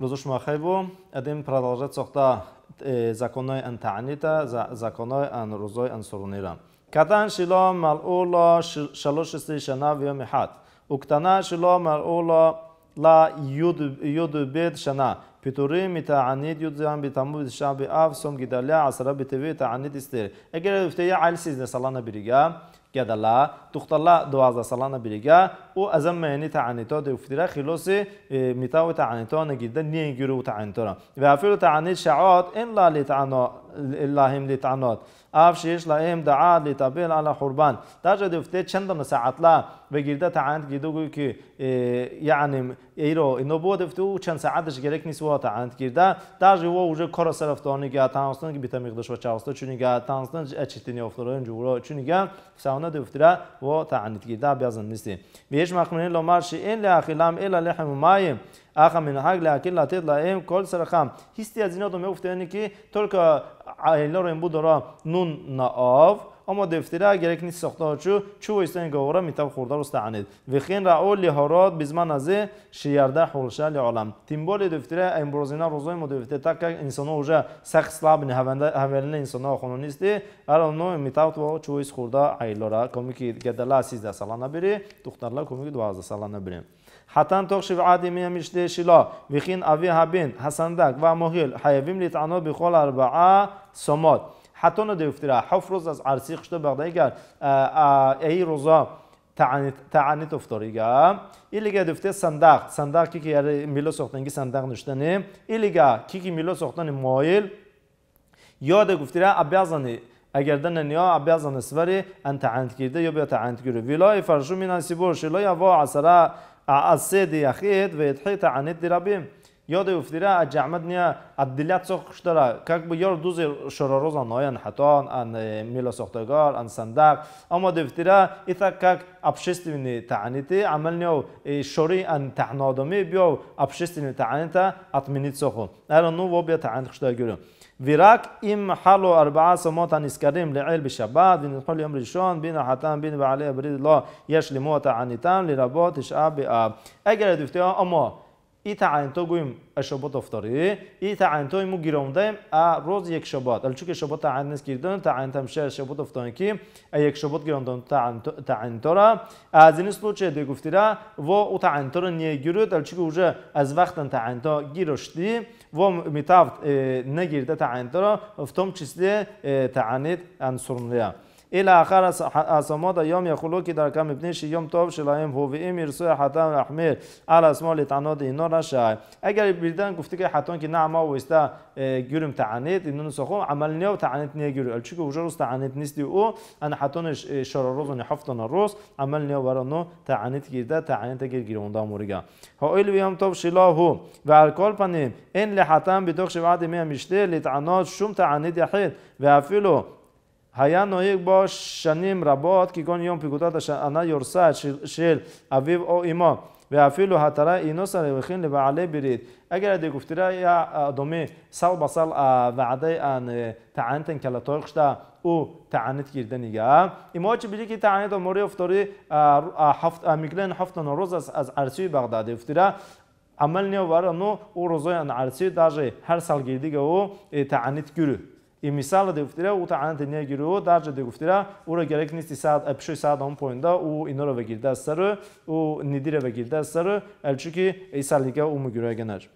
Рӯзи шумо хайр бо. Адем продолжат сохта законои э, антаанита, законои ан рӯзои ан сурунира. Катан шило малула шалошисти шана ва мехат. Уктана шило малула ла юд юд бед шана. פיטורים מתענית י"ז בתמוז תשעה באב, סום גדלה, עשרה בטבת, תענית אסתר. אגר לפתיע על סיזנה סלנה בריגה, גדלה, תוכתלה דועזה סלנה בריגה, وأزمني تعنيتو دي وفدرا خلوسي ميتاو تعنيتو نجد نيجرو تعنيتو وأفيلو تعنيت شعات إن لا لتعنو اللهم لتعنات أف شيش لهم دعاء لتابيل على قربان تاجا دي وفتي چند ساعت لا وجردا تعنت جدو كي يعني إيرو إنو بود وفتو چند ساعتش جريك نسوا اطلاعات عنت کرده تا جو و اوج کار سرفتانی که تانستن که بیتمیک داشت و چالسته چونی که تانستن اچیتی نیافت رو اینجورا چونی که سعی نده و تعنت کرده بیازن نیستی. بیش مکمل لامارش این لعقلام ایلا لحم مایم آخر من حق لعقل لاتید لایم کل سرخام هستی از این آدمی افتی هنی که ترک عیلارو این بود را نون ناآف اما دفتره اگر یک نیست ساختاچو چو استن گورا میتاب خوردار استعند و خین را اول لهارات بزمان از 16 حولشال عالم تیمبال دفتره امروزینا روزای مدفته تک انسانا اوجا سخت سلاب نه هولن انسانا خونونیستی ارا نو میتاب تو چو اس خوردا عیلارا کومیکی گدلا 13 سالانه بری دخترلا کومیکی 12 سالانه بری حتن تخ شبعادی می میشته شلا وخین اوی هبین حسندک و مهیل حیویم لیتعنا بخول اربعه سماد حتی ندیفتیره حف روز از عرصی خشته بغده اگر ای روزا گر افتاریگا ایلیگا دفته صندوق صندق که یاری یعنی میلو ساختنگی صندوق نشتنی ایلیگا کی که میلو ساختن مایل یاد گفتیره ابیازانی اگر دن نیا ابیازان سوری ان تعانیت کرده یا بیا تعانیت کرده ویلای فرشو من سیبور شلای وا عصره از سید یخید و یدحی تعنت دیرابیم. یاد افتیره اجعمد نیا عبدلیت ساخش داره که با یار دوز شراروز ان آین حتان ان اه، میلا ساختگار ان صندق اما دفتیره ایتا که ابشستین تعنیتی عمل نیا شوری ان تعنادمی بیا ابشستین تعنیتا اطمینیت ساخون الان نو و بیا تعنیت خشتا گیرم ویراک إم حالو أربعة سموت عن إسكريم لعيل بشبات بين الحل يمر بین حتان بین و علی بريد الله يشلموت عن تام لربوت شعب أب أجل دفتها أما и таъайнто гӯем шабот офторӣ и таъайнто мо гиромдаем а роз як шабот алчунки шабот таъайн нест гирдон таъайн тамша шабот офтоне ки як шабот гирондон таъайнтора аз ини случа де гуфтира во у таъайнтора не гирӯд алчунки уже аз вақтан таъайнто гирошди во митавт нагирда таъайнтора в том числе таъанит ансурнуя إلى آخر أسماد آه، يوم يخلو كي در كم ابنش يوم توب شلائم هو وإم يرسو حتان رحمير على اسمه لتعناد إنو رشاي اگر بلدان گفتي كي حتان كي نعما ويستا اه، گيرم تعانيت إنو نسخو عمل نيو تعانيت نيه گيرو ألچو كي وجروس تعانيت نيستي او أن حتانش اه، شراروز ونحفتان روز عمل نيو ورانو تعانيت گيرده تعانيت گير گيرون داموريگا ها إلو يوم توب شلائه و الكل پنيم إن لحتان بدوخش وعد ميه مشته لتعناد شم تعانيت يحيد و افلو های آن یک با شنیم رابط که کن یوم پیگوتات شانه یورسه، شیل، او ایما و افیلو و هترا اینو سر و خیلی و علیه برید اگر ادیگه افتیرا یا آدمی سال با سال وعده این تعنت کل طاقشتا او تعنت کرده نیگه ایما ها چه که تعنت اون موری افتاری میکنه این روز از عرصی بغدادی افتیرا عمل نو اون روزای این ارسی در هر سال گیر И мисала да гуфтира, ута анте не гиру, дарже да гуфтира, ура герекни си сад, пшој сад он поинда, у инора ве гилда сару, у нидира ве гилда сару, елчуки и салига уму гюра генер.